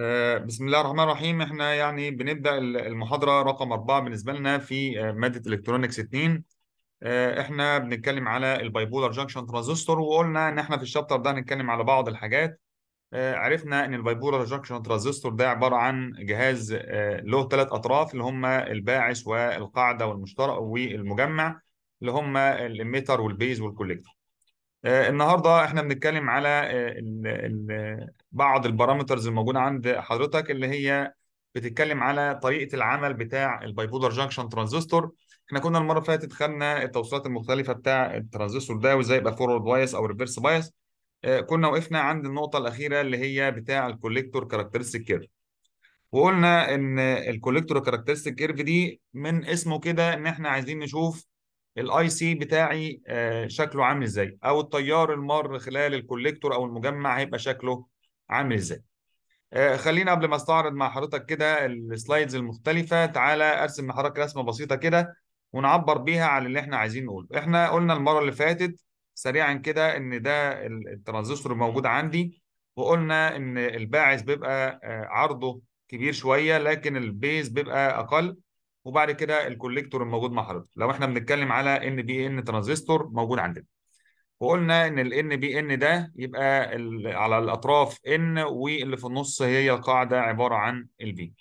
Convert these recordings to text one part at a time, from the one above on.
آه، بسم الله الرحمن الرحيم احنا يعني بنبدا المحاضره رقم اربعه بالنسبه لنا في آه، ماده الكترونكس 2 آه، احنا بنتكلم على البايبولار جانكشن ترانزستور وقلنا ان احنا في الشابتر ده هنتكلم على بعض الحاجات عرفنا ان البايبولار جانكشن ترانزستور ده عباره عن جهاز له ثلاث اطراف اللي هم الباعث والقاعده والمشترك والمجمع اللي هم الاميتر والبيز والكوليكتر آه، النهارده احنا بنتكلم على الـ آه، الـ بعض البارامترز الموجوده عند حضرتك اللي هي بتتكلم على طريقه العمل بتاع البايبولار جانكشن ترانزستور احنا كنا المره اللي فاتت خدنا التوصيلات المختلفه بتاع الترانزستور ده وازاي يبقى فورورد بايس او ريفرس بايس آه، كنا وقفنا عند النقطه الاخيره اللي هي بتاع الكوليكتور كاركترستيك كيرف وقلنا ان الكوليكتور كاركترستيك كيرف دي من اسمه كده ان احنا عايزين نشوف الاي سي بتاعي آه، شكله عامل ازاي او التيار المار خلال الكوليكتور او المجمع هيبقى شكله عامل ازاي آه، خلينا قبل ما استعرض مع حضرتك كده السلايدز المختلفه تعالى ارسم مع حضرتك رسمه بسيطه كده ونعبر بيها عن اللي احنا عايزين نقوله احنا قلنا المره اللي فاتت سريعا كده ان ده الترانزستور موجود عندي وقلنا ان الباعث بيبقى آه، عرضه كبير شويه لكن البيز بيبقى اقل وبعد كده الكوليكتور الموجود مع حضرتك لو احنا بنتكلم على ان بي ان ترانزستور موجود عندنا وقلنا ان ال ان بي ان ده يبقى على الاطراف ان واللي في النص هي القاعده عباره عن البي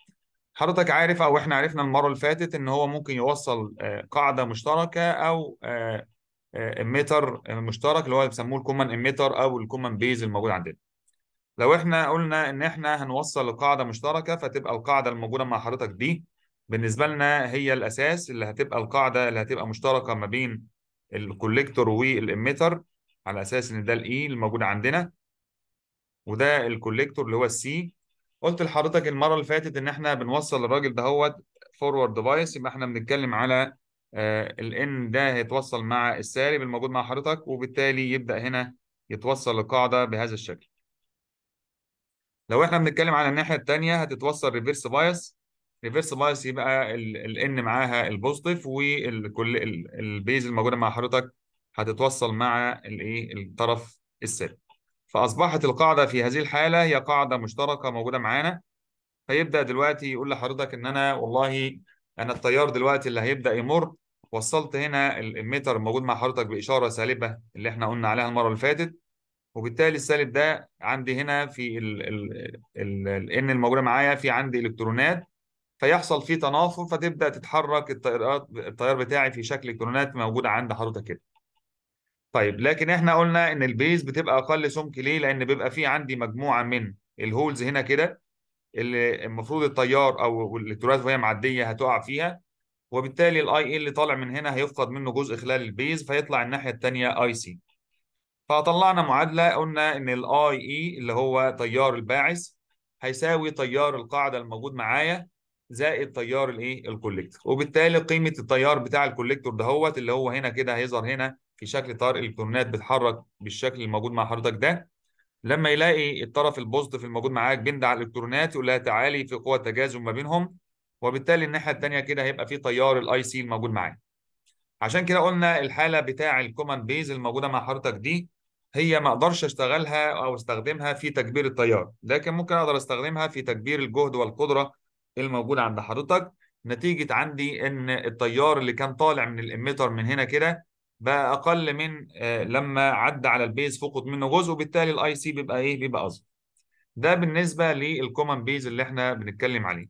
حضرتك عارف او احنا عرفنا المره اللي فاتت ان هو ممكن يوصل آه، قاعده مشتركه او اميتر آه، آه، مشترك اللي هو بيسموه الكومن اميتر او الكومن بيز الموجود عندنا لو احنا قلنا ان احنا هنوصل لقاعده مشتركه فتبقى القاعده الموجوده مع حضرتك دي بالنسبه لنا هي الاساس اللي هتبقى القاعده اللي هتبقى مشتركه ما بين الكوليكتور والاميتر على اساس ان ده الاي اللي موجود عندنا وده الكوليكتور اللي هو السي قلت لحضرتك المره اللي فاتت ان احنا بنوصل الراجل دهوت فورورد ديفايس يبقى احنا بنتكلم على آه، الان ده هيتوصل مع السالب الموجود مع حضرتك وبالتالي يبدا هنا يتوصل القاعده بهذا الشكل لو احنا بنتكلم على الناحيه الثانيه هتتوصل ريفرس بايس ريفرس بايس يبقى الان معاها البوزيتيف والكل البيز الموجوده مع حضرتك هتتوصل مع الايه الطرف السالب فاصبحت القاعده في هذه الحاله هي قاعده مشتركه موجوده معانا فيبدا دلوقتي يقول لحضرتك ان انا والله انا التيار دلوقتي اللي هيبدا يمر وصلت هنا الاميتر الموجود مع حضرتك باشاره سالبه اللي احنا قلنا عليها المره اللي فاتت وبالتالي السالب ده عندي هنا في ال ال ال ال الموجوده معايا في عندي الكترونات فيحصل فيه تنافر فتبدا تتحرك التيارات التيار بتاعي في شكل الكونات موجوده عند حضرتك كده طيب لكن احنا قلنا ان البيز بتبقى اقل سمك ليه لان بيبقى في عندي مجموعه من الهولز هنا كده اللي المفروض التيار او التراث وهي معديه هتقع فيها وبالتالي الاي اي اللي طالع من هنا هيفقد منه جزء خلال البيز فيطلع الناحيه الثانيه اي سي فطلعنا معادله قلنا ان الاي اي e اللي هو تيار الباعث هيساوي تيار القاعده الموجود معايا زائد تيار الايه الكوليكتور وبالتالي قيمه التيار بتاع الكوليكتور ده هو اللي هو هنا كده هيظهر هنا في شكل تيار الكترونات بتحرك بالشكل الموجود مع حضرتك ده لما يلاقي الطرف البوزيتيف الموجود معاك بند على الالكترونات يقول لها تعالي في قوه تجاذب ما بينهم وبالتالي الناحيه الثانيه كده هيبقى في تيار الاي سي الموجود معاك عشان كده قلنا الحاله بتاع الكومن بيز الموجوده مع حضرتك دي هي ما اقدرش اشتغلها او استخدمها في تكبير التيار لكن ممكن اقدر استخدمها في تكبير الجهد والقدره الموجود عند حضرتك نتيجه عندي ان التيار اللي كان طالع من الاميتر من هنا كده بقى اقل من آه، لما عدى على البيز فقد منه جزء وبالتالي الاي سي بيبقى ايه بيبقى اصغر ده بالنسبه للكومن بيز اللي احنا بنتكلم عليه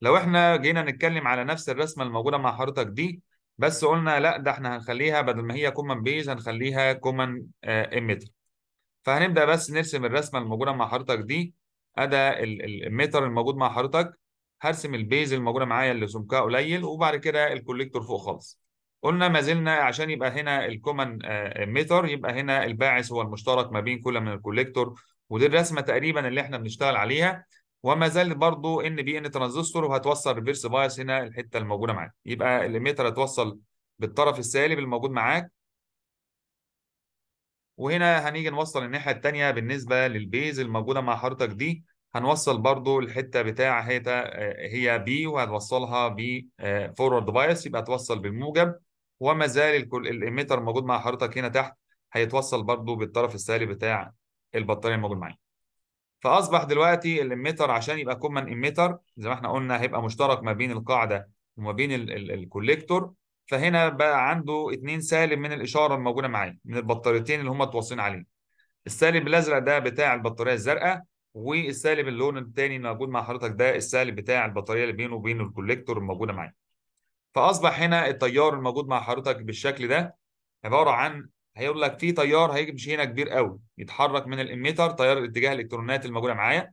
لو احنا جينا نتكلم على نفس الرسمه الموجوده مع حضرتك دي بس قلنا لا ده احنا هنخليها بدل ما هي كومن بيز هنخليها كومن اميتر آه، فهنبدا بس نرسم الرسمه الموجوده مع حضرتك دي ادا الاميتر الموجود مع حضرتك هرسم البيز الموجوده معايا اللي سمكها قليل وبعد كده الكوليكتور فوق خالص قلنا ما زلنا عشان يبقى هنا الكومن ميتر آه، يبقى هنا الباعث هو المشترك ما بين كل من الكوليكتور ودي الرسمه تقريبا اللي احنا بنشتغل عليها وما زالت برضو ان بي ان ترانزستور وهتوصل ريفرس بايس هنا الحته الموجوده معاك يبقى الميتر هتوصل بالطرف السالب الموجود معاك وهنا هنيجي نوصل الناحيه الثانيه بالنسبه للبيز الموجوده مع حضرتك دي هنوصل برضو الحته بتاع هي آه، هي بي وهنوصلها ب فورورد آه، بايس يبقى توصل بالموجب وما زال الاميتر موجود مع حضرتك هنا تحت هيتوصل برضو بالطرف السالب بتاع البطاريه الموجود معايا فاصبح دلوقتي الاميتر عشان يبقى كومن اميتر زي ما احنا قلنا هيبقى مشترك ما بين القاعده وما بين الكوليكتور فهنا بقى عنده اثنين سالب من الاشاره الموجوده معايا من البطاريتين اللي هم متوصلين عليه السالب الازرق ده بتاع البطاريه الزرقاء والسالب اللون الثاني اللي موجود مع حضرتك ده السالب بتاع البطاريه اللي بينه وبين الكوليكتور الموجوده معايا فاصبح هنا التيار الموجود مع حضرتك بالشكل ده عباره عن هيقول لك في تيار هيمشي هنا كبير قوي يتحرك من الاميتر تيار اتجاه الالكترونات الموجوده معايا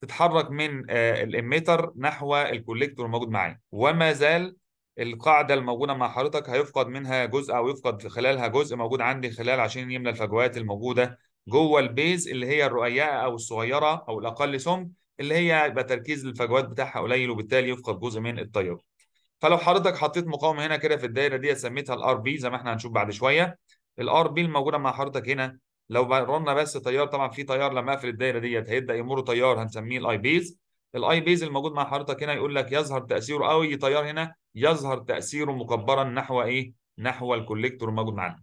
تتحرك من آه، الاميتر نحو الكوليكتور الموجود معايا وما زال القاعده الموجوده مع حضرتك هيفقد منها جزء او يفقد خلالها جزء موجود عندي خلال عشان يملى الفجوات الموجوده جوه البيز اللي هي الرؤيه او الصغيره او الاقل سمك اللي هي يبقى تركيز الفجوات بتاعها قليل وبالتالي يفقد جزء من التيار فلو حضرتك حطيت مقاومه هنا كده في الدايره دي سميتها الار بي زي ما احنا هنشوف بعد شويه الار بي الموجوده مع حضرتك هنا لو مررنا بس تيار طبعا في تيار لما اقفل الدايره ديت هيبدا يمر تيار هنسميه الاي بيز الاي بيز الموجود مع حضرتك هنا يقول لك يظهر تاثيره او اي تيار هنا يظهر تاثيره مكبرا نحو ايه؟ نحو الكوليكتور الموجود معانا.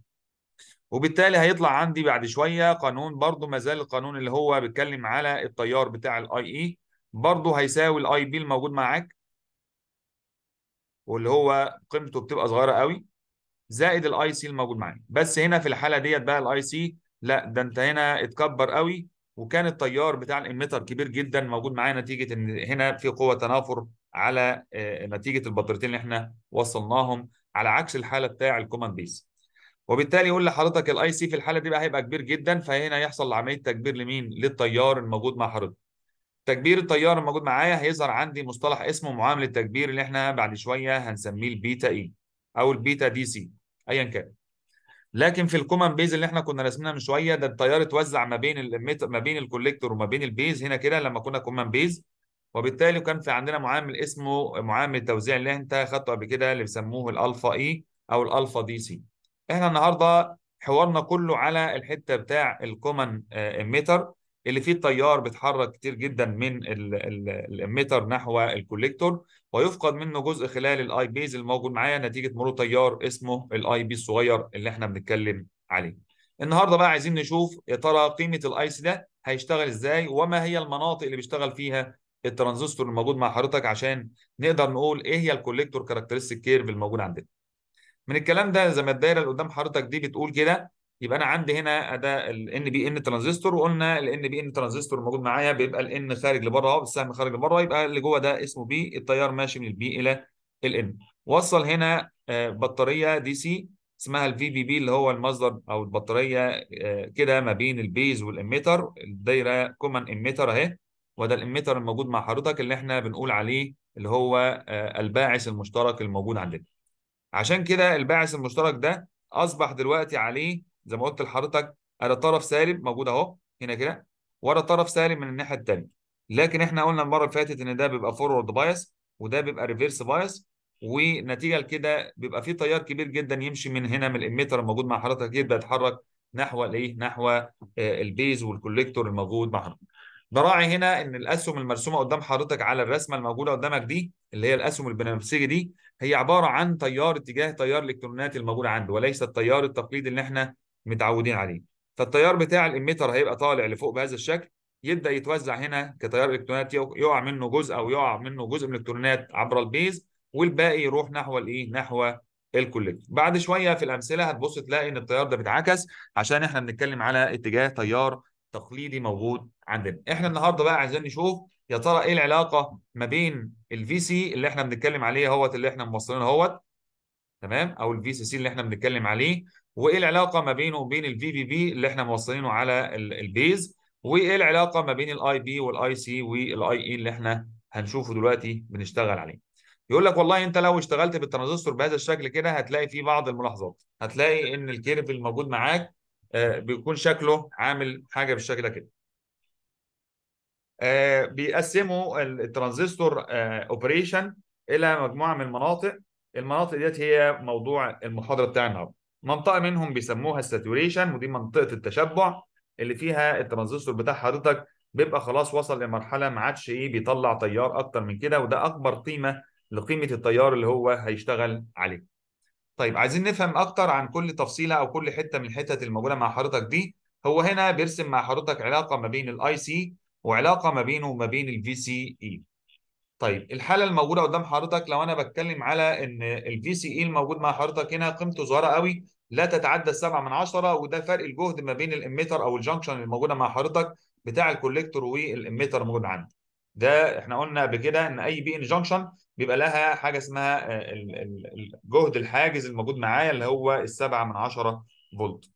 وبالتالي هيطلع عندي بعد شويه قانون برضو ما زال القانون اللي هو بيتكلم على التيار بتاع الاي اي e برضو هيساوي الاي بي الموجود معاك واللي هو قيمته بتبقى صغيره قوي زائد الاي سي الموجود معايا بس هنا في الحاله ديت بقى الاي سي لا ده انت هنا اتكبر قوي وكان التيار بتاع الاميتر كبير جدا موجود معايا نتيجه ان هنا في قوه تنافر على آه، نتيجه البطاريتين اللي احنا وصلناهم على عكس الحاله بتاع الكوماند بيس وبالتالي يقول لحضرتك الاي سي في الحاله دي بقى هيبقى كبير جدا فهنا هيحصل عمليه تكبير لمين؟ للتيار الموجود مع حضرتك. تكبير التيار الموجود معايا هيظهر عندي مصطلح اسمه معامل التكبير اللي احنا بعد شويه هنسميه البيتا اي e او البيتا دي سي ايا كان. لكن في الكومن بيز اللي احنا كنا راسمينها من شويه ده التيار اتوزع ما بين ما بين الكوليكتور وما بين البيز هنا كده لما كنا كومن بيز وبالتالي كان في عندنا معامل اسمه معامل توزيع اللي انت خدته قبل كده اللي بيسموه الالفا اي e او الالفا دي سي. احنا النهارده حوارنا كله على الحته بتاع الكومن اميتر آه، اللي فيه التيار بيتحرك كتير جدا من الاميتر نحو الكوليكتور ويفقد منه جزء خلال الاي بيز الموجود معايا نتيجه مرور تيار اسمه الاي بي الصغير اللي احنا بنتكلم عليه. النهارده بقى عايزين نشوف يا ترى قيمه الايس ده هيشتغل ازاي وما هي المناطق اللي بيشتغل فيها الترانزستور الموجود مع حضرتك عشان نقدر نقول ايه هي الكوليكتور كاركترستيك كيرف الموجود عندنا. من الكلام ده زي ما الدايره اللي قدام حضرتك دي بتقول كده يبقى انا عندي هنا ده ان بي ان ترانزستور وقلنا ان بي ان ترانزستور موجود معايا بيبقى ان خارج لبره اهو السهم خارج لبره يبقى اللي جوه ده اسمه بي التيار ماشي من البي الى ان وصل هنا آه، بطاريه دي سي اسمها الفي بي بي اللي هو المصدر او البطاريه آه، كده ما بين البيز والاميتر الدايره كومن اميتر اهي وده الاميتر الموجود مع حضرتك اللي احنا بنقول عليه اللي هو آه، الباعث المشترك الموجود عندنا عشان كده الباعث المشترك ده اصبح دلوقتي عليه زي ما قلت لحضرتك ادي طرف سالب موجود اهو هنا كده ولا طرف سالب من الناحيه الثانيه لكن احنا قلنا المره اللي فاتت ان ده بيبقى فورورد بايس وده بيبقى ريفرس بايس ونتيجه لكده بيبقى في تيار كبير جدا يمشي من هنا من الاميتر الموجود مع حضرتك يبدا يتحرك نحو الايه نحو آه، البيز والكوليكتور الموجود مع حضرتك نراعي هنا ان الاسهم المرسومه قدام حضرتك على الرسمه الموجوده قدامك دي اللي هي الاسهم البنفسجي دي هي عباره عن تيار اتجاه تيار الالكترونات الموجود عنده وليس التيار التقليدي اللي احنا متعودين عليه فالتيار بتاع الاميتر هيبقى طالع لفوق بهذا الشكل يبدا يتوزع هنا كتيار الكترونات يقع منه جزء او يقع منه جزء من الالكترونات عبر البيز والباقي يروح نحو الايه نحو الكولكتور بعد شويه في الامثله هتبص تلاقي ان التيار ده بيتعكس عشان احنا بنتكلم على اتجاه تيار تقليدي موجود عندنا احنا النهارده بقى عايزين نشوف يا ترى ايه العلاقه ما بين الفي سي اللي احنا بنتكلم عليه اهوت اللي احنا موصلينه اهوت تمام او الفي سي سي اللي احنا بنتكلم عليه وايه العلاقه ما بينه وبين الفي بي بي اللي احنا موصلينه على البيز وايه العلاقه ما بين الاي بي والاي سي والاي اي e اللي احنا هنشوفه دلوقتي بنشتغل عليه يقول لك والله انت لو اشتغلت بالترانزستور بهذا الشكل كده هتلاقي فيه بعض الملاحظات هتلاقي ان الكيرف الموجود معاك آه، بيكون شكله عامل حاجه بالشكل ده كده آه، بيقسموا الترانزستور اوبريشن آه، الى مجموعه من المناطق المناطق ديت هي موضوع المحاضره بتاع النهارده منطقه منهم بيسموها الساتوريشن ودي منطقه التشبع اللي فيها الترانزستور بتاع حضرتك بيبقى خلاص وصل لمرحله ما عادش ايه بيطلع تيار اكتر من كده وده اكبر قيمه لقيمه التيار اللي هو هيشتغل عليه طيب عايزين نفهم اكتر عن كل تفصيله او كل حته من الحتت الموجوده مع حضرتك دي هو هنا بيرسم مع حضرتك علاقه ما بين الاي سي وعلاقه ما بينه وما بين الفي سي اي e. طيب الحاله الموجوده قدام حضرتك لو انا بتكلم على ان الفي سي اي e الموجود مع حضرتك هنا قيمته صغيره قوي لا تتعدى السبعة من عشرة وده فرق الجهد ما بين الاميتر او الجنكشن الموجوده مع حضرتك بتاع الكوليكتور والاميتر الموجود عندي ده احنا قلنا قبل كده ان اي بي ان جنكشن بيبقى لها حاجه اسمها آه، الجهد الحاجز الموجود معايا اللي هو السبعة من عشرة فولت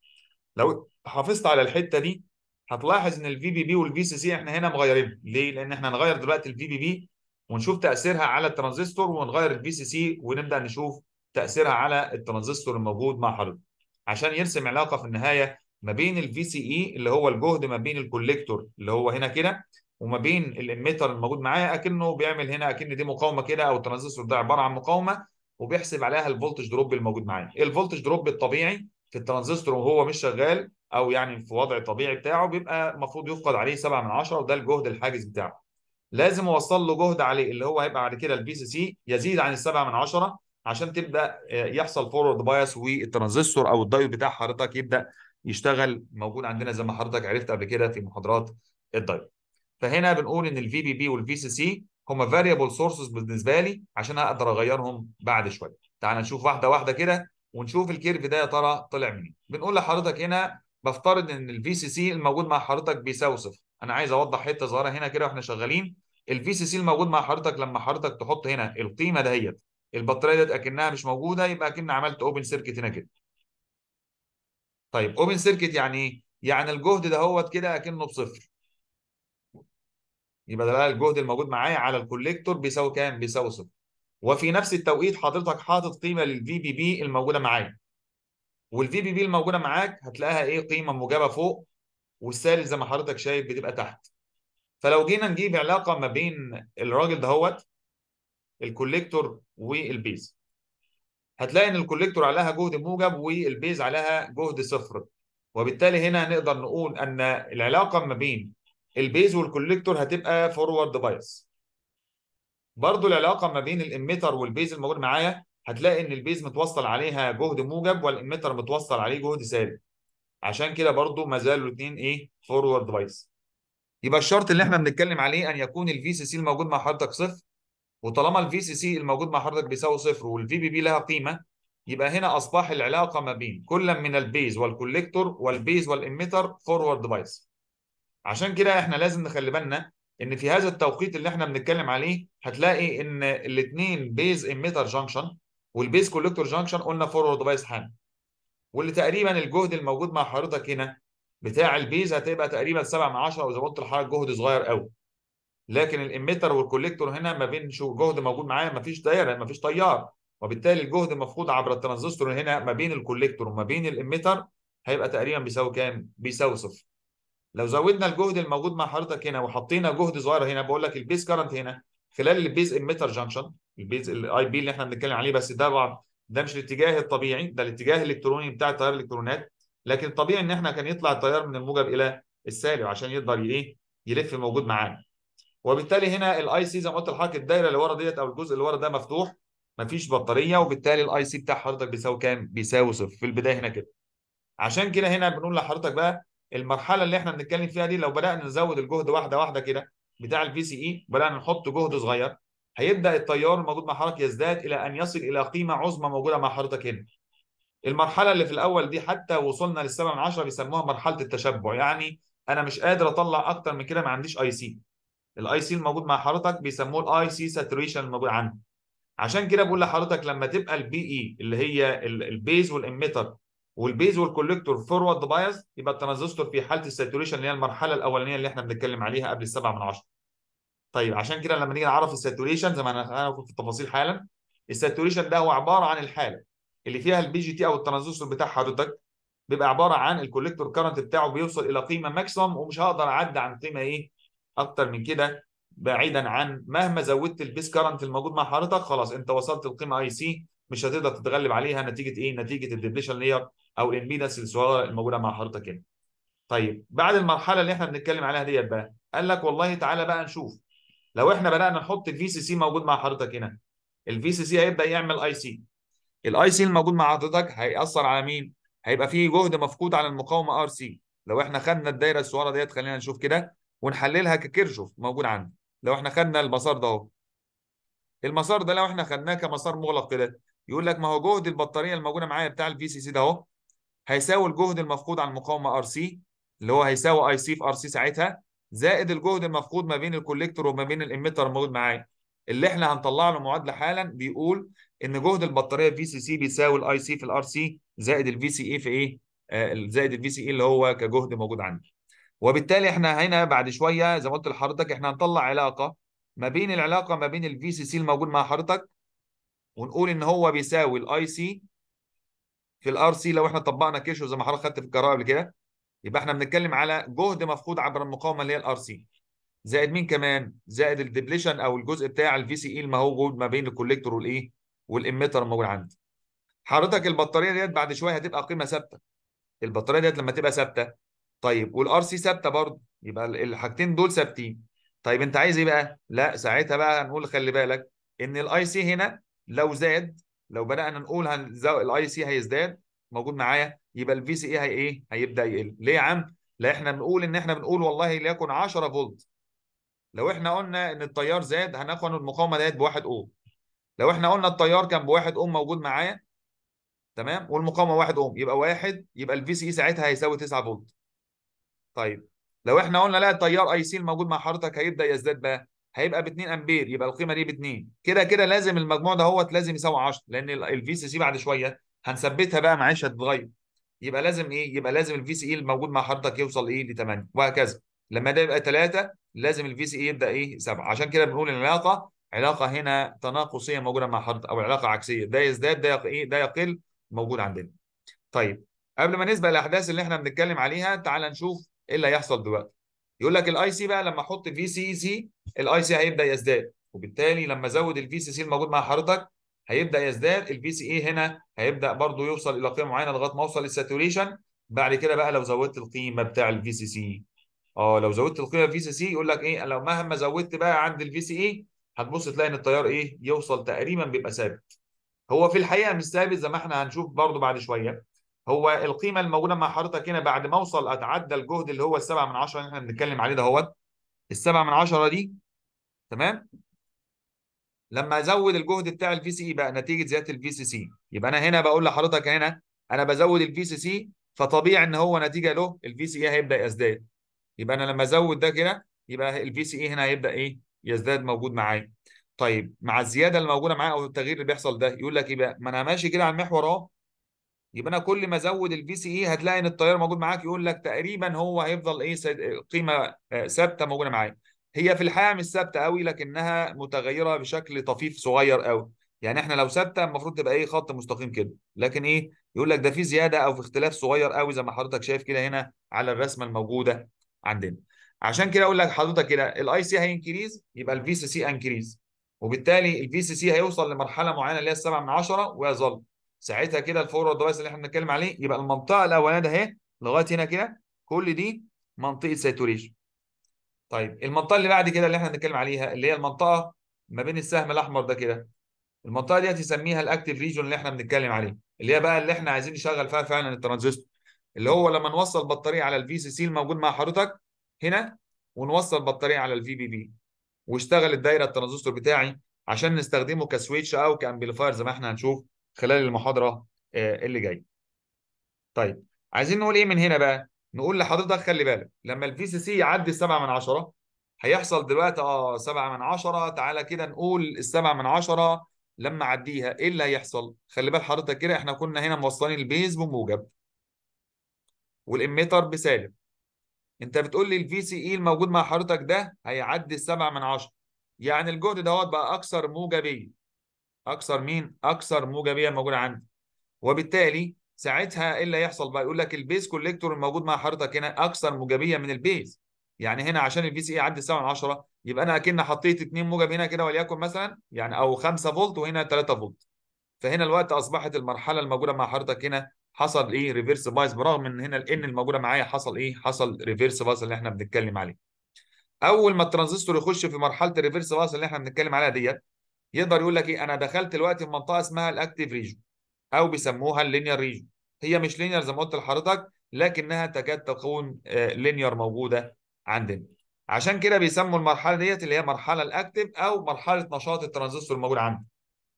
لو حافظت على الحته دي هتلاحظ ان الفي بي بي والفي سي سي احنا هنا مغيرين ليه؟ لان احنا هنغير دلوقتي الفي بي بي ونشوف تاثيرها على الترانزستور ونغير الفي سي سي ونبدا نشوف تاثيرها على الترانزستور الموجود مع حضرتك عشان يرسم علاقه في النهايه ما بين الفي سي اي e اللي هو الجهد ما بين الكوليكتور اللي هو هنا كده وما بين الاميتر الموجود معايا اكنه بيعمل هنا اكن دي مقاومه كده او الترانزستور ده عباره عن مقاومه وبيحسب عليها الفولتج دروب الموجود معايا الفولتج دروب الطبيعي في الترانزستور وهو مش شغال او يعني في وضع الطبيعي بتاعه بيبقى المفروض يفقد عليه 7 من 10 وده الجهد الحاجز بتاعه لازم اوصل له جهد عليه اللي هو هيبقى بعد كده البي سي سي يزيد عن ال7 من 10 عشان تبدا آه، يحصل فورورد بايس والترانزستور او الدايود بتاع حضرتك يبدا يشتغل موجود عندنا زي ما حضرتك عرفت قبل كده في محاضرات الدايود فهنا بنقول ان الفي بي بي والفي سي سي هما فاريبل سورسز بالنسبه لي عشان اقدر اغيرهم بعد شويه تعال نشوف واحده واحده كده ونشوف الكيرف ده يا ترى طلع منين بنقول لحضرتك هنا بفترض ان الفي سي سي الموجود مع حضرتك بيسوسف انا عايز اوضح حته ظاهره هنا كده واحنا شغالين الفي سي سي الموجود مع حضرتك لما حضرتك تحط هنا القيمه دهيت البطاريه ديت اكنها مش موجوده يبقى اكن عملت اوبن سيركت هنا كده طيب اوبن سيركت يعني ايه يعني الجهد دهوت كده اكنه بصفر يبقى ده الجهد الموجود معايا على الكوليكتور بيساوي كام بيساوي صفر وفي نفس التوقيت حضرتك حاطط قيمه للفي بي بي الموجوده معايا والفي بي بي الموجوده معاك هتلاقيها ايه قيمه موجبه فوق والسالب زي ما حضرتك شايف بتبقى تحت فلو جينا نجيب علاقه ما بين الراجل دهوت الكوليكتور والبيز هتلاقي ان الكوليكتور عليها جهد موجب والبيز عليها جهد صفر وبالتالي هنا نقدر نقول ان العلاقه ما بين البيز والكوليكتور هتبقى فورورد بايس برضه العلاقه ما بين الاميتر والبيز الموجود معايا هتلاقي ان البيز متوصل عليها جهد موجب والاميتر متوصل عليه جهد سالب عشان كده برضو ما زالوا الاثنين ايه فورورد بايس يبقى الشرط اللي احنا بنتكلم عليه ان يكون الفي سي سي الموجود مع حضرتك صفر وطالما الفي سي سي الموجود مع حضرتك بيساوي صفر والفي بي بي لها قيمه يبقى هنا اصبح العلاقه ما بين كل من البيز والكوليكتور والبيز والاميتر فورورد بايس عشان كده احنا لازم نخلي بالنا ان في هذا التوقيت اللي احنا بنتكلم عليه هتلاقي ان الاثنين بيز اميتر جانكشن والبيز كولكتور جانكشن قلنا فورورد بايس حامل واللي تقريبا الجهد الموجود مع حضرتك هنا بتاع البيز هتبقى تقريبا 7 من 10 واذا قلت لحضرتك جهد صغير قوي لكن الاميتر والكوليكتور هنا ما بين شو جهد موجود معايا ما فيش دايره ما فيش تيار وبالتالي الجهد المفقود عبر الترانزستور هنا ما بين الكوليكتور وما بين الاميتر هيبقى تقريبا بيساوي كام؟ بيساوي صفر. لو زودنا الجهد الموجود مع حضرتك هنا وحطينا جهد صغير هنا بقول لك البيس كارنت هنا خلال البيز اميتر جانكشن البيز الاي بي اللي احنا بنتكلم عليه بس ده ده مش الاتجاه الطبيعي ده الاتجاه الالكتروني بتاع تيار الالكترونات لكن الطبيعي ان احنا كان يطلع التيار من الموجب الى السالب عشان يقدر ايه يلف موجود معانا وبالتالي هنا الاي سي زي ما قلت لحضرتك الدايره اللي ورا ديت او الجزء اللي ورا ده مفتوح مفيش بطاريه وبالتالي الاي سي بتاع حضرتك بيساوي كام؟ بيساوي صفر في البدايه هنا كده. عشان كده هنا بنقول لحضرتك بقى المرحله اللي احنا بنتكلم فيها دي لو بدانا نزود الجهد واحده واحده كده بتاع الفي سي اي بدانا نحط جهد صغير هيبدا التيار الموجود مع حضرتك يزداد الى ان يصل الى قيمه عظمى موجوده مع حضرتك هنا المرحله اللي في الاول دي حتى وصلنا لل7 من عشرة بيسموها مرحله التشبع يعني انا مش قادر اطلع اكتر من كده ما عنديش اي سي الاي سي الموجود مع حضرتك بيسموه الاي سي ساتوريشن الموجود عندي عشان كده بقول لحضرتك لما تبقى البي اي e اللي هي البيز والاميتر والبيز والكوليكتور فورورد بايز يبقى الترانزستور في حاله الساتوريشن اللي هي المرحله الاولانيه اللي احنا بنتكلم عليها قبل السبعه من عشره. طيب عشان كده لما نيجي نعرف الساتوريشن زي ما انا هندخل في التفاصيل حالا الساتوريشن ده هو عباره عن الحاله اللي فيها البي جي تي او الترانزستور بتاع حضرتك بيبقى عباره عن الكوليكتور كارنت بتاعه بيوصل الى قيمه ماكسيمم ومش هقدر اعدي عن قيمه ايه اكتر من كده بعيدا عن مهما زودت البيس كارنت الموجود مع حضرتك خلاص انت وصلت لقيمه اي سي مش هتقدر تتغلب عليها نتيجه ايه؟ نتيجه الديبليشن لير او الامبيدنس الصغيره الموجوده مع حضرتك هنا. طيب بعد المرحله اللي احنا بنتكلم عليها ديت بقى قال لك والله تعالى بقى نشوف لو احنا بدانا نحط الفي سي سي موجود مع حضرتك هنا الفي سي سي هيبدا يعمل اي سي الاي سي الموجود مع حضرتك هيأثر على مين؟ هيبقى فيه جهد مفقود على المقاومه ار سي لو احنا خدنا الدايره الصغيره ديت خلينا نشوف كده ونحللها ككيرشوف موجود عندي لو احنا خدنا المسار ده اهو المسار ده لو احنا خدناه كمسار مغلق كده يقول لك ما هو جهد البطاريه الموجوده معايا بتاع الفي سي سي ده اهو هيساوي الجهد المفقود على المقاومه ار سي اللي هو هيساوي اي سي في ار سي ساعتها زائد الجهد المفقود ما بين الكوليكتور وما بين الاميتر الموجود معايا اللي احنا هنطلع له معادله حالا بيقول ان جهد البطاريه في سي سي بيساوي الاي سي في الار سي زائد الفي سي اي e في ايه آه، زائد الفي سي اي e اللي هو كجهد موجود عندي وبالتالي احنا هنا بعد شويه زي ما قلت لحضرتك احنا هنطلع علاقه ما بين العلاقه ما بين الفي سي سي الموجود مع حضرتك ونقول ان هو بيساوي الاي سي في الار سي لو احنا طبقنا كيشو زي ما حضرتك خدت في القراءه قبل كده يبقى احنا بنتكلم على جهد مفقود عبر المقاومه اللي هي الار سي زائد مين كمان زائد الدبليشن او الجزء بتاع الفي سي اي e الموجود ما بين الكوليكتور والايه والاميتر الموجود عندي حضرتك البطاريه ديت بعد شويه هتبقى قيمه ثابته البطاريه ديت لما تبقى ثابته طيب والار سي ثابته برضه يبقى الحاجتين دول ثابتين طيب انت عايز ايه بقى لا ساعتها بقى هنقول خلي بالك ان الاي سي هنا لو زاد لو بدانا نقول الاي سي هيزداد موجود معايا يبقى الفي سي اي هي ايه هيبدا يقل ليه يا عم لا احنا بنقول ان احنا بنقول والله ليكن 10 فولت لو احنا قلنا ان التيار زاد هناخد المقاومه ديت بواحد اوم لو احنا قلنا التيار كان بواحد اوم موجود معايا تمام والمقاومه 1 اوم يبقى واحد يبقى الفي سي اي ساعتها هيساوي 9 فولت طيب لو احنا قلنا لا التيار اي سي الموجود مع حضرتك هيبدا يزداد بقى هيبقى ب 2 امبير يبقى القيمه دي ب 2 كده كده لازم المجموع ده هو لازم يساوي 10 لان الفي سي سي بعد شويه هنثبتها بقى معلش هتتغير يبقى لازم ايه يبقى لازم الفي سي اي e الموجود مع حضرتك يوصل ايه ل 8 وهكذا لما ده يبقى 3 لازم الفي سي اي e يبدا ايه 7 عشان كده بنقول العلاقه علاقه هنا تناقصيه موجوده مع حضرتك او علاقه عكسيه ده يزداد ده ايه ده يقل موجود عندنا طيب قبل ما نسبق الاحداث اللي احنا بنتكلم عليها تعال نشوف ايه اللي هيحصل دلوقتي يقول لك الاي سي بقى لما احط في سي سي الاي سي هيبدا يزداد وبالتالي لما ازود الفي سي سي الموجود مع حضرتك هيبدا يزداد الفي سي اي e هنا هيبدا برضو يوصل الى قيمه معينه لغايه ما اوصل للساتوريشن بعد كده بقى لو زودت القيمه بتاع الفي سي سي اه لو زودت القيمه في سي سي يقول لك ايه لو مهما زودت بقى عند الفي سي اي e هتبص تلاقي ان التيار ايه يوصل تقريبا بيبقى ثابت هو في الحقيقه مش ثابت زي ما احنا هنشوف برضو بعد شويه هو القيمه الموجوده مع حضرتك هنا بعد ما اوصل اتعدى الجهد اللي هو السبعة من عشرة اللي احنا بنتكلم عليه ده هوت السبعة من عشرة دي تمام لما ازود الجهد بتاع الفي سي e بقى نتيجه زياده الفي سي سي يبقى انا هنا بقول لحضرتك هنا انا بزود الفي سي سي فطبيعي ان هو نتيجه له الفي سي اي e هيبدا يزداد يبقى انا لما ازود ده كده يبقى الفي سي اي e هنا هيبدا ايه يزداد موجود معايا طيب مع الزياده الموجودة معايا او التغيير اللي بيحصل ده يقول لك ايه بقى ما انا ماشي كده على المحور اهو يبقى انا كل ما ازود الفي سي اي e هتلاقي ان التيار موجود معاك يقول لك تقريبا هو هيفضل ايه قيمه آه، ثابته موجوده معايا هي في الحقيقه مش ثابته قوي لكنها متغيره بشكل طفيف صغير قوي يعني احنا لو ثابته المفروض تبقى ايه خط مستقيم كده لكن ايه يقول لك ده في زياده او في اختلاف صغير قوي زي ما حضرتك شايف كده هنا على الرسمه الموجوده عندنا عشان كده اقول لك حضرتك كده الاي سي هينكريز يبقى الفي سي سي انكريز وبالتالي الفي سي سي هيوصل لمرحله معينه اللي هي 7 من 10 ويظل ساعتها كده الفور ادفايس اللي احنا بنتكلم عليه يبقى المنطقه الاولانيه اهي لغايه هنا كده كل دي منطقه ساتوريشن طيب المنطقه اللي بعد كده اللي احنا بنتكلم عليها اللي هي المنطقه ما بين السهم الاحمر ده كده المنطقه دي هتسميها الاكتيف ريجون اللي احنا بنتكلم عليه اللي هي بقى اللي احنا عايزين نشغل فيها فعلا الترانزستور اللي هو لما نوصل البطاريه على الفي سي سي الموجود مع حضرتك هنا ونوصل البطاريه على الفي بي بي واشتغل الدايره الترانزستور بتاعي عشان نستخدمه كسويتش او كامبليفاير زي ما احنا هنشوف خلال المحاضره آه، اللي جايه. طيب عايزين نقول ايه من هنا بقى؟ نقول لحضرتك خلي بالك لما الفي سي سي يعدي 7 من 10 هيحصل دلوقتي اه 7 من 10 تعالى كده نقول ال 7 من 10 لما اعديها ايه اللي هيحصل؟ خلي بال حضرتك كده احنا كنا هنا موصلين البيز بموجب والاميتر بسالب انت بتقول لي الفي سي اي e الموجود مع حضرتك ده هيعدي 7 من 10 يعني الجهد دوت بقى اكثر موجبيه اكثر مين اكثر موجبيه موجوده عندي وبالتالي ساعتها ايه اللي هيحصل بقى يقول لك البيز كوليكتور الموجود مع حضرتك هنا اكثر موجبيه من البيز يعني هنا عشان الفي سي اي من 10 يبقى انا اكن حطيت 2 موجب هنا كده وليكن مثلا يعني او 5 فولت وهنا 3 فولت فهنا الوقت اصبحت المرحله الموجوده مع حضرتك هنا حصل ايه ريفيرس بايس برغم ان هنا الان الموجوده معايا حصل ايه حصل ريفيرس بايس اللي احنا بنتكلم عليه اول ما الترانزستور يخش في مرحله الريفيرس بايس اللي احنا بنتكلم عليها ديت يقدر يقول لك ايه انا دخلت دلوقتي في منطقه اسمها الاكتيف ريجن او بيسموها اللينير ريجن هي مش لينير زي ما قلت لحضرتك لكنها تكاد تكون آه، لينير موجوده عندنا عشان كده بيسموا المرحله ديت اللي هي مرحله الاكتيف او مرحله نشاط الترانزستور الموجود عندي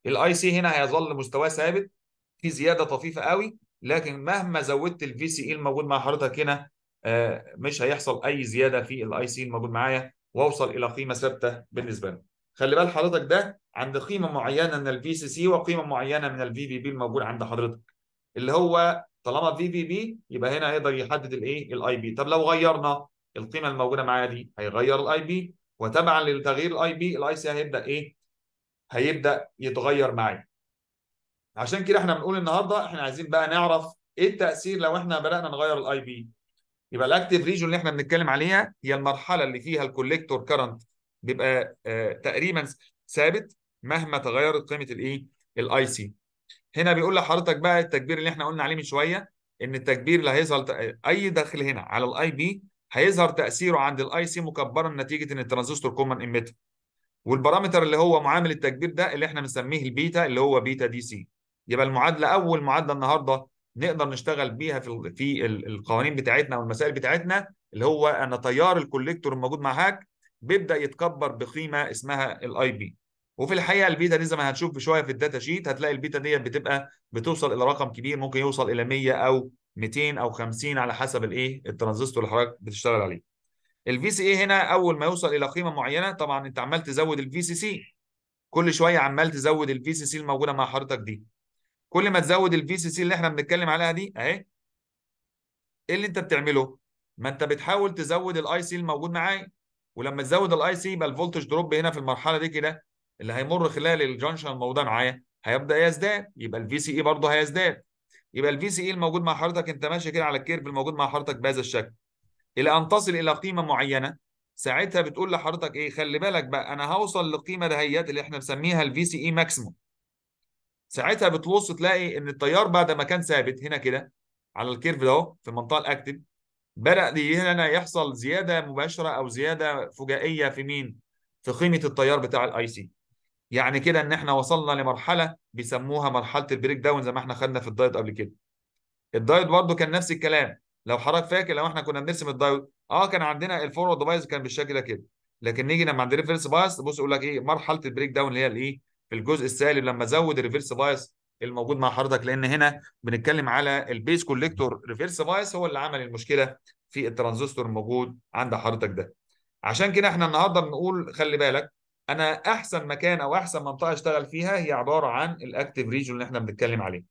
الاي سي هنا هيظل مستواه ثابت في زياده طفيفه قوي لكن مهما زودت الفي سي اي الموجود مع حضرتك هنا آه، مش هيحصل اي زياده في الاي سي الموجود معايا واوصل الى قيمه ثابته بالنسبه لنا خلي بال حضرتك ده عند قيمه معينه من الفي سي سي وقيمه معينه من الفي بي بي الموجود عند حضرتك اللي هو طالما في بي بي يبقى هنا هيقدر يحدد الايه الاي بي طب لو غيرنا القيمه الموجوده معايا دي هيغير الاي بي وتبعا لتغيير الاي بي الاي سي هيبدا ايه هيبدا يتغير معايا عشان كده احنا بنقول النهارده احنا عايزين بقى نعرف ايه التاثير لو احنا بدانا نغير الاي بي يبقى الاكتيف ريجون اللي احنا بنتكلم عليها هي المرحله اللي فيها الكوليكتور كرنت بيبقى آه، تقريبا ثابت مهما تغيرت قيمه الايه الاي سي هنا بيقول لحضرتك بقى التكبير اللي احنا قلنا عليه من شويه ان التكبير اللي هيظهر اي دخل هنا على الاي بي هيظهر تاثيره عند الاي سي مكبرا نتيجه ان الترانزستور كومن اميتر والبارامتر اللي هو معامل التكبير ده اللي احنا بنسميه البيتا اللي هو بيتا دي سي يبقى المعادله اول معادله النهارده نقدر نشتغل بيها في في القوانين بتاعتنا والمسائل بتاعتنا اللي هو ان تيار الكوليكتور الموجود مع هاك بيبدا يتكبر بقيمه اسمها الاي بي وفي الحقيقه البيتا دي زي ما هنشوف شويه في الداتا شيت هتلاقي البيتا دي بتبقى بتوصل الى رقم كبير ممكن يوصل الى 100 او 200 او 50 على حسب الايه الترانزستور اللي حضرتك بتشتغل عليه الفي سي اي هنا اول ما يوصل الى قيمه معينه طبعا انت عمال تزود الفي سي سي كل شويه عمال تزود الفي سي سي الموجوده مع حضرتك دي كل ما تزود الفي سي سي اللي احنا بنتكلم عليها دي اهي ايه اللي انت بتعمله ما انت بتحاول تزود الاي سي الموجود معايا ولما تزود الاي سي يبقى الفولتج دروب هنا في المرحله دي كده اللي هيمر خلال الجنشن الموضوع معايا هيبدا يزداد يبقى الفي سي اي e برضه هيزداد يبقى الفي سي اي e الموجود مع حضرتك انت ماشي كده على الكيرف الموجود مع حضرتك بهذا الشكل الى ان تصل الى قيمه معينه ساعتها بتقول لحضرتك ايه خلي بالك بقى انا هوصل للقيمه دهيت اللي احنا بنسميها الفي سي اي ماكسيموم ساعتها بتبص تلاقي ان التيار بعد ما كان ثابت هنا كده على الكيرف ده في المنطقه الاكتف بدأ هنا يحصل زيادة مباشرة أو زيادة فجائية في مين؟ في قيمة التيار بتاع الاي سي يعني كده ان احنا وصلنا لمرحلة بيسموها مرحلة البريك داون زي ما احنا خدنا في الدايت قبل كده الدايت برضو كان نفس الكلام لو حضرتك فاكر لو احنا كنا بنرسم الدايت اه كان عندنا الفورورد بايز كان بالشكل ده كده لكن نيجي لما عند ريفرس بايس بص يقول لك ايه مرحله البريك داون اللي هي الايه في الجزء السالب لما ازود الريفرس بايس الموجود مع حضرتك لان هنا بنتكلم على البيس كوليكتور ريفيرس بايس هو اللي عمل المشكله في الترانزستور الموجود عند حضرتك ده عشان كده احنا النهارده بنقول خلي بالك انا احسن مكان او احسن منطقه اشتغل فيها هي عباره عن الاكتيف ريجون اللي احنا بنتكلم عليه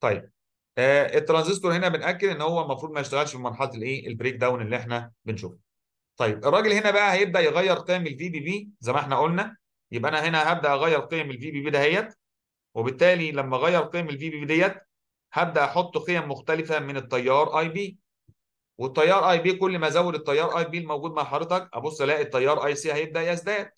طيب آه الترانزستور هنا بناكد ان هو المفروض ما يشتغلش في مرحله الايه البريك داون اللي احنا بنشوفه طيب الراجل هنا بقى هيبدا يغير قيم الفي بي بي زي ما احنا قلنا يبقى انا هنا هبدا اغير قيم الفي بي بي دهيت وبالتالي لما اغير قيم الفي بي ديت هبدا احط قيم مختلفه من التيار اي بي والتيار اي بي كل ما ازود التيار اي بي الموجود مع حضرتك ابص الاقي التيار اي سي هيبدا يزداد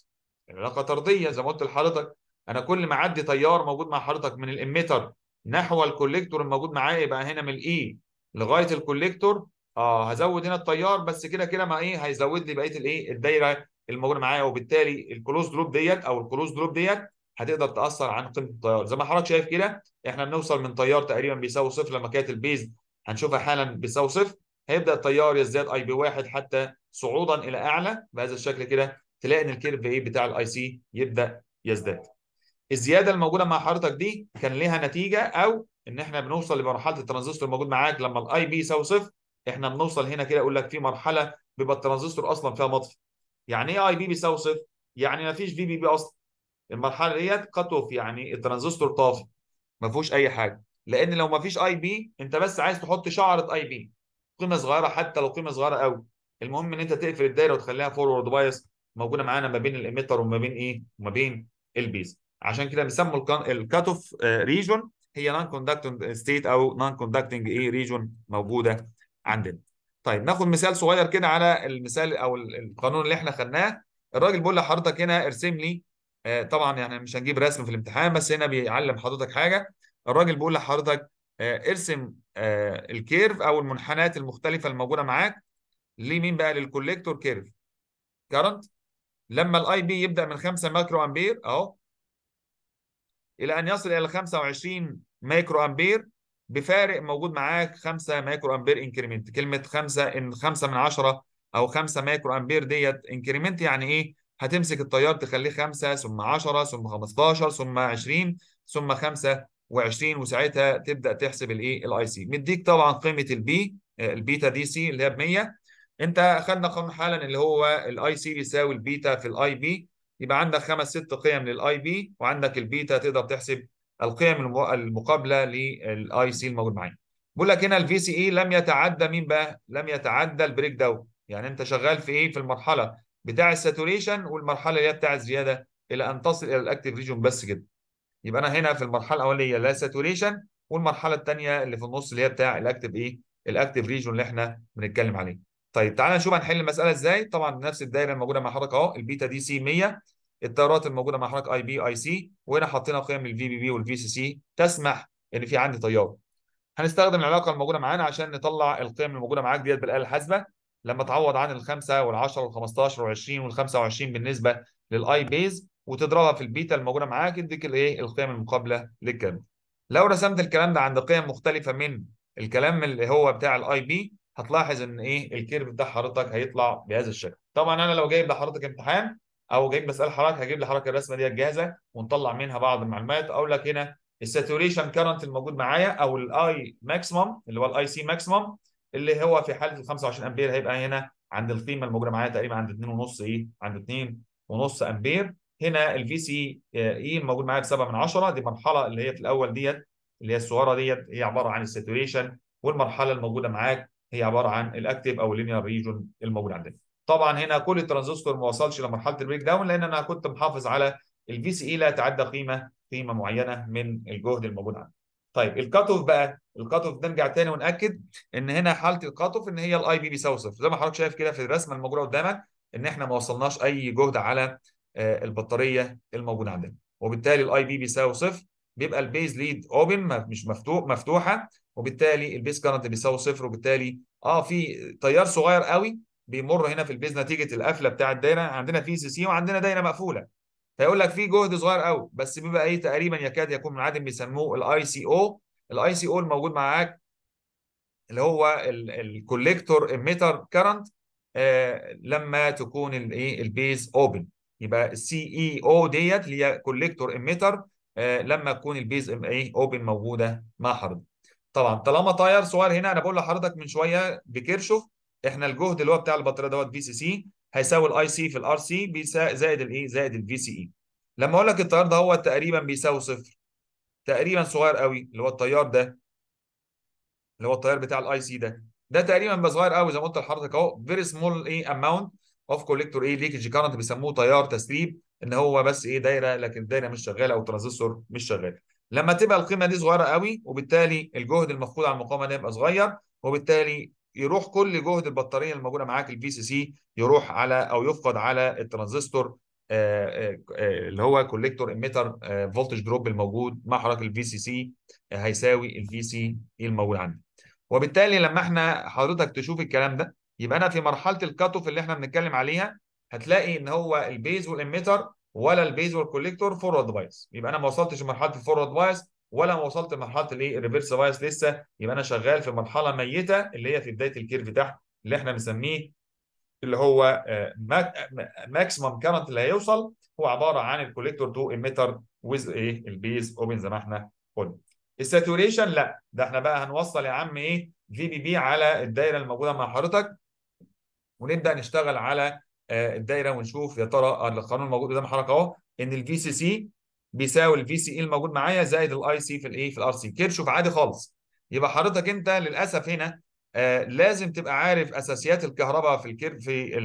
العلاقه طرديه زي ما قلت لحضرتك انا كل ما اعدي تيار موجود مع حضرتك من الاميتر نحو الكوليكتور الموجود معايا يبقى هنا من الاي e لغايه الكوليكتور اه هزود هنا التيار بس كده كده ما ايه e هيزود لي بقيه الايه e، الدايره الموجوده معايا وبالتالي الكلوز دروب ديت او الكلوز دروب ديت هتقدر تاثر عن قيمه التيار زي ما حضرتك شايف كده احنا بنوصل من تيار تقريبا بيساوي صفر لما كانت البيز هنشوفها حالا بيساوي صفر هيبدا التيار يزداد اي بي واحد حتى صعودا الى اعلى بهذا الشكل كده تلاقي ان الكيرف ايه بتاع الاي سي يبدا يزداد الزياده الموجوده مع حضرتك دي كان ليها نتيجه او ان احنا بنوصل لمرحله الترانزستور الموجود معاك لما الاي بي يساوي صفر احنا بنوصل هنا كده اقول لك في مرحله بيبقى الترانزستور اصلا فيها مطفي يعني ايه اي بي بيساوي صفر يعني ما فيش في بي بي اصلا المرحله ديت كات اوف يعني الترانزستور طافي ما فيهوش اي حاجه لان لو ما فيش اي بي انت بس عايز تحط شعره اي بي قيمه صغيره حتى لو قيمه صغيره قوي المهم ان انت تقفل الدايره وتخليها فورورد بايس موجوده معانا ما بين الاميتر وما بين ايه وما بين البيز عشان كده بيسموا الكات اوف ريجون هي نون كوندكتنج ستيت او نون كوندكتنج ايه ريجون موجوده عندنا طيب ناخد مثال صغير كده على المثال او القانون اللي احنا خدناه الراجل بيقول لحضرتك هنا ارسم لي آه، طبعا يعني مش هنجيب رسم في الامتحان بس هنا بيعلم حضرتك حاجه الراجل بيقول لحضرتك آه، ارسم آه، الكيرف او المنحنات المختلفه الموجوده معاك لمين بقى للكوليكتور كيرف كرنت لما الاي بي يبدا من 5 مايكرو امبير اهو الى ان يصل الى 25 مايكرو امبير بفارق موجود معاك 5 مايكرو امبير انكريمنت كلمه 5 ان 5 من 10 او 5 مايكرو امبير ديت انكريمنت يعني ايه هتمسك التيار تخليه خمسة ثم 10 ثم 15 ثم 20 ثم 25 وساعتها تبدا تحسب الايه الاي سي مديك طبعا قيمه البي آه، البيتا دي سي اللي هي ب 100 انت اخذنا قانون حالا اللي هو الاي سي بيساوي البيتا في الاي بي يبقى عندك خمس ست قيم للاي بي وعندك البيتا تقدر تحسب القيم المقابله للاي سي الموجود معايا بيقول لك هنا الفي سي اي e لم يتعدى مين بقى لم يتعدى البريك داون يعني انت شغال في ايه في المرحله بتاع الساتوريشن والمرحله اللي هي بتاع الزياده الى ان تصل الى الاكتيف ريجون بس كده يبقى انا هنا في المرحله الاوليه لا ساتوريشن والمرحله الثانيه اللي في النص اللي هي بتاع الاكتيف ايه الاكتيف ريجون اللي احنا بنتكلم عليه طيب تعالى نشوف هنحل المساله ازاي طبعا نفس الدايره الموجوده مع حضرتك اهو البيتا دي سي 100 التيارات الموجوده مع حضرتك اي بي اي سي وهنا حطينا قيم للفي بي بي والفي سي سي تسمح ان في عندي تيار هنستخدم العلاقه الموجوده معانا عشان نطلع القيم الموجوده معاك ديت بالاله الحاسبه لما تعوض عن الخمسه وال10 وال15 وال20 وال25 بالنسبه للاي بيز وتضربها في البيتا الموجوده معاك يديك الايه القيم المقابله للكلام لو رسمت الكلام ده عند قيم مختلفه من الكلام اللي هو بتاع الاي بي هتلاحظ ان ايه الكيرف بتاع حضرتك هيطلع بهذا الشكل طبعا انا لو جايب لحضرتك امتحان او جايب مساله حضرتك هجيب لحضرتك الرسمه ديت جاهزه ونطلع منها بعض المعلومات اقول لك هنا الساتوريشن كارنت الموجود معايا او الاي ماكسيمم اللي هو الاي سي ماكسيمم اللي هو في حاله ال 25 امبير هيبقى هنا عند القيمه الموجوده معايا تقريبا عند 2.5 ايه عند 2.5 امبير هنا الفي سي اي آه، e الموجود معايا ب 7 من 10 دي المرحله اللي هي في الاول ديت اللي هي الصغيره ديت هي عباره عن الساتوريشن والمرحله الموجوده معاك هي عباره عن الاكتيف او اللينير ريجون الموجود عندنا طبعا هنا كل الترانزستور ما وصلش لمرحله البريك داون لان انا كنت محافظ على الفي سي اي e لا يتعدى قيمه قيمه معينه من الجهد الموجود عندي طيب الكات اوف بقى الكات اوف نرجع تاني وناكد ان هنا حاله الكات اوف ان هي الاي بي بيساوي صفر زي ما حضرتك شايف كده في الرسمه الموجوده قدامك ان احنا ما وصلناش اي جهد على آه، البطاريه الموجوده عندنا وبالتالي الاي بي بيساوي صفر بيبقى البيز ليد اوبن مش مفتوح مفتوحه وبالتالي البيز كارنت بيساوي صفر وبالتالي اه في تيار صغير قوي بيمر هنا في البيز نتيجه القفله بتاع الدايره عندنا في سي سي وعندنا دايره مقفوله فيقول لك في جهد صغير قوي بس بيبقى ايه تقريبا يكاد يكون من عدم بيسموه الاي سي او الاي سي او الموجود معاك اللي هو الكوليكتور اميتر كرنت لما تكون الايه البيز اوبن يبقى السي اي او e ديت اللي هي كوليكتور اميتر آه، لما تكون البيز ايه اوبن موجوده مع حضرتك طبعا طالما تاير صغير هنا انا بقول لحضرتك من شويه بكرشف احنا الجهد اللي هو بتاع البطاريه دوت بي سي سي هيساوي الاي سي في الار سي زائد الايه زائد الفي سي اي e. لما اقول لك التيار ده هو تقريبا بيساوي صفر تقريبا صغير قوي اللي هو التيار ده اللي هو التيار بتاع الاي سي ده ده تقريبا بقى صغير قوي زي ما قلت لحضرتك اهو فيري سمول ايه اماونت اوف كوليكتور ايه ليكج كارنت بيسموه تيار تسريب ان هو بس ايه دايره لكن الدايره مش شغاله او ترانزستور مش شغال لما تبقى القيمه دي صغيره قوي وبالتالي الجهد المفقود على المقاومه ده يبقى صغير وبالتالي يروح كل جهد البطاريه الموجوده معاك الفي سي سي يروح على او يفقد على الترانزستور آه، آه، آه، اللي هو كوليكتور اميتر فولتج دروب الموجود مع حضرتك الفي سي سي هيساوي الفي سي الموجود عندي وبالتالي لما احنا حضرتك تشوف الكلام ده يبقى انا في مرحله الكات اوف اللي احنا بنتكلم عليها هتلاقي ان هو البيز والاميتر ولا البيز والكوليكتور فورورد بايس يبقى انا ما وصلتش لمرحله الفورورد بايس ولا ما وصلت لمرحله الايه الريفرس بايس لسه يبقى انا شغال في مرحله ميته اللي هي في بدايه الكيرف تحت اللي احنا بنسميه اللي هو آه، ماكسيمم كارنت آه، اللي هيوصل هو عباره عن الكوليكتور تو اميتر ويز ايه البيز اوبن زي ما احنا قلنا الساتوريشن لا ده احنا بقى هنوصل يا عم ايه في بي بي على الدايره الموجوده مع حضرتك ونبدا نشتغل على آه، الدايره ونشوف يا ترى القانون الموجود قدام حضرتك اهو ان الفي سي سي بيساوي الفي سي اي e الموجود معايا زائد الاي سي في الايه في الار سي كيرشوف عادي خالص يبقى حضرتك انت للاسف هنا آه لازم تبقى عارف اساسيات الكهرباء في الكير في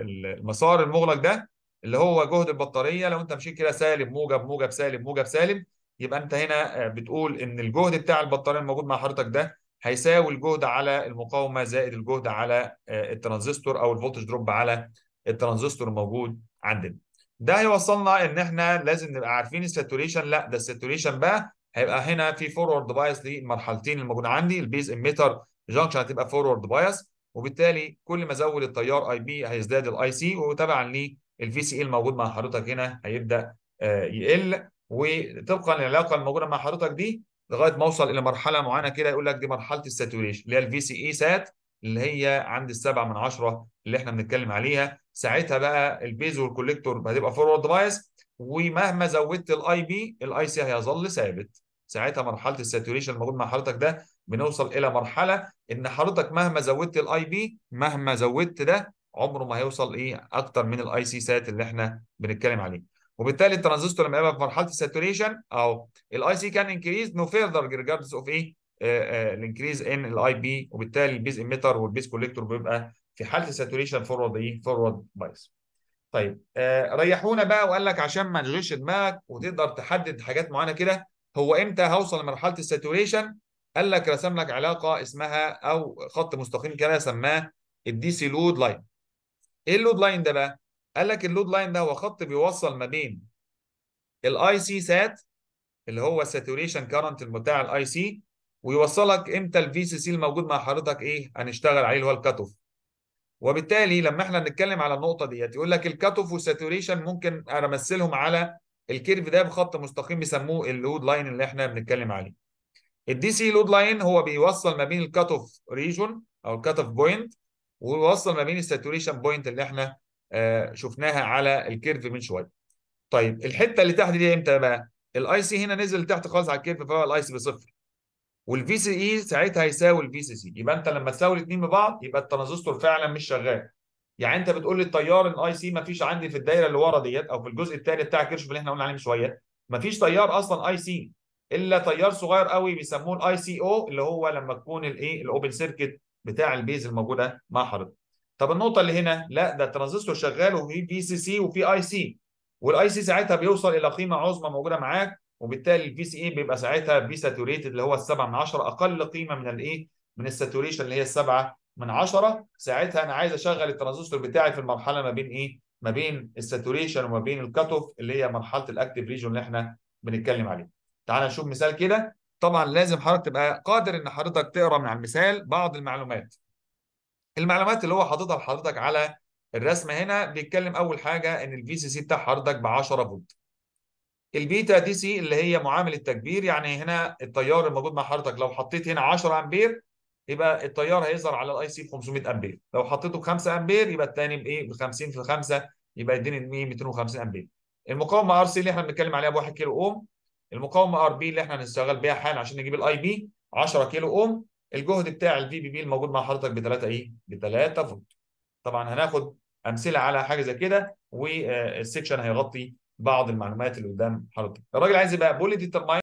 المسار المغلق ده اللي هو جهد البطاريه لو انت مشيت كده سالب موجب موجب سالب موجب سالب يبقى انت هنا آه، بتقول ان الجهد بتاع البطاريه الموجود مع حضرتك ده هيساوي الجهد على المقاومه زائد الجهد على آه، الترانزستور او الفولتج دروب على الترانزستور الموجود عندنا ده هيوصلنا ان احنا لازم نبقى عارفين الساتوريشن لا ده الساتوريشن بقى هيبقى هنا في فورورد بايس للمرحلتين الموجوده عندي البيز اميتر جنكشن هتبقى فورورد بايس وبالتالي كل ما زود التيار اي بي هيزداد الاي سي وتبعا للفي سي الموجود مع حضرتك هنا هيبدا آه، يقل وطبقا للعلاقه الموجوده مع حضرتك دي لغايه ما اوصل الى مرحله معينه كده يقول لك دي مرحله الساتوريشن اللي هي الفي سي اي e سات اللي هي عند السبعة من عشرة اللي احنا بنتكلم عليها ساعتها بقى البيز والكوليكتور هتبقى فورورد بايس ومهما زودت الاي بي الاي سي هيظل ثابت ساعتها مرحله الساتوريشن الموجود مع حضرتك ده بنوصل الى مرحله ان حضرتك مهما زودت الاي بي مهما زودت ده عمره ما هيوصل ايه اكتر من الاي سي سات اللي احنا بنتكلم عليه وبالتالي الترانزستور لما يبقى في مرحله الساتوريشن او الاي سي كان انكريز نو فيرذر ريجاردز اوف ايه الانكريز آه، آه، ان الاي بي وبالتالي البيز اميتر والبيز كوليكتور بيبقى في حاله ساتوريشن فورورد ايه فورورد بايس طيب آه ريحونا بقى وقال لك عشان ما نشغلش دماغك وتقدر تحدد حاجات معينه كده هو امتى هوصل لمرحله الساتوريشن قال لك رسم لك علاقه اسمها او خط مستقيم كده سماه الدي سي لود لاين ايه اللود لاين ده بقى قال لك اللود لاين ده هو خط بيوصل ما بين الاي سي سات اللي هو الساتوريشن كارنت بتاع الاي سي ويوصلك امتى الفي سي سي الموجود مع حضرتك ايه هنشتغل عليه اللي هو الكات اوف وبالتالي لما احنا نتكلم على النقطه ديت يقول لك الكات اوف والساتوريشن ممكن انا امثلهم على الكيرف ده بخط مستقيم بيسموه اللود لاين اللي احنا بنتكلم عليه الدي سي لود لاين هو بيوصل ما بين الكات اوف ريجون او الكات اوف بوينت ويوصل ما بين الساتوريشن بوينت اللي احنا آه شفناها على الكيرف من شويه طيب الحته اللي تحت دي امتى بقى الاي سي هنا نزل تحت خالص على الكيرف فهو الاي سي بصفر والفي سي اي ساعتها هيساوي الفي سي سي يبقى انت لما تساوي الاثنين ببعض يبقى الترانزستور فعلا مش شغال يعني انت بتقول لي التيار الاي سي ما فيش عندي في الدايره اللي ورا ديت او في الجزء الثاني بتاع كيرشوف اللي احنا قلنا عليه من شويه ما فيش تيار اصلا اي سي الا تيار صغير قوي بيسموه الاي سي او اللي هو لما تكون الايه الاوبن سيركت بتاع البيز الموجوده مع حضرتك طب النقطه اللي هنا لا ده الترانزستور شغال وفي في سي سي وفي اي سي والاي سي ساعتها بيوصل الى قيمه عظمى موجوده معاك وبالتالي البي سي اي e بيبقى ساعتها بي ساتوريتد اللي هو السبعة من عشرة اقل قيمه من الايه من الساتوريشن اللي هي السبعة من عشرة ساعتها انا عايز اشغل الترانزستور بتاعي في المرحله ما بين ايه ما بين الساتوريشن وما بين الكت اوف اللي هي مرحله الاكتف ريجون اللي احنا بنتكلم عليه تعال نشوف مثال كده طبعا لازم حضرتك تبقى قادر ان حضرتك تقرا من على المثال بعض المعلومات المعلومات اللي هو حاططها لحضرتك على الرسمه هنا بيتكلم اول حاجه ان الفي سي سي بتاع حضرتك ب 10 فولت البيتا دي سي اللي هي معامل التكبير يعني هنا التيار الموجود مع حضرتك لو حطيت هنا 10 امبير يبقى التيار هيظهر على الاي سي ب 500 امبير لو حطيته ب 5 امبير يبقى الثاني بايه ب 50 في 5 يبقى يديني 250 امبير المقاومه ار سي اللي احنا بنتكلم عليها ب 1 كيلو اوم المقاومه ار بي اللي احنا هنشتغل بيها حالا عشان نجيب الاي بي 10 كيلو اوم الجهد بتاع الفي بي بي الموجود مع حضرتك ب 3 ايه ب 3 فولت طبعا هناخد امثله على حاجه زي كده والسكشن هيغطي بعض المعلومات اللي قدام حضرتك الراجل عايز يبقى بولي ديترماين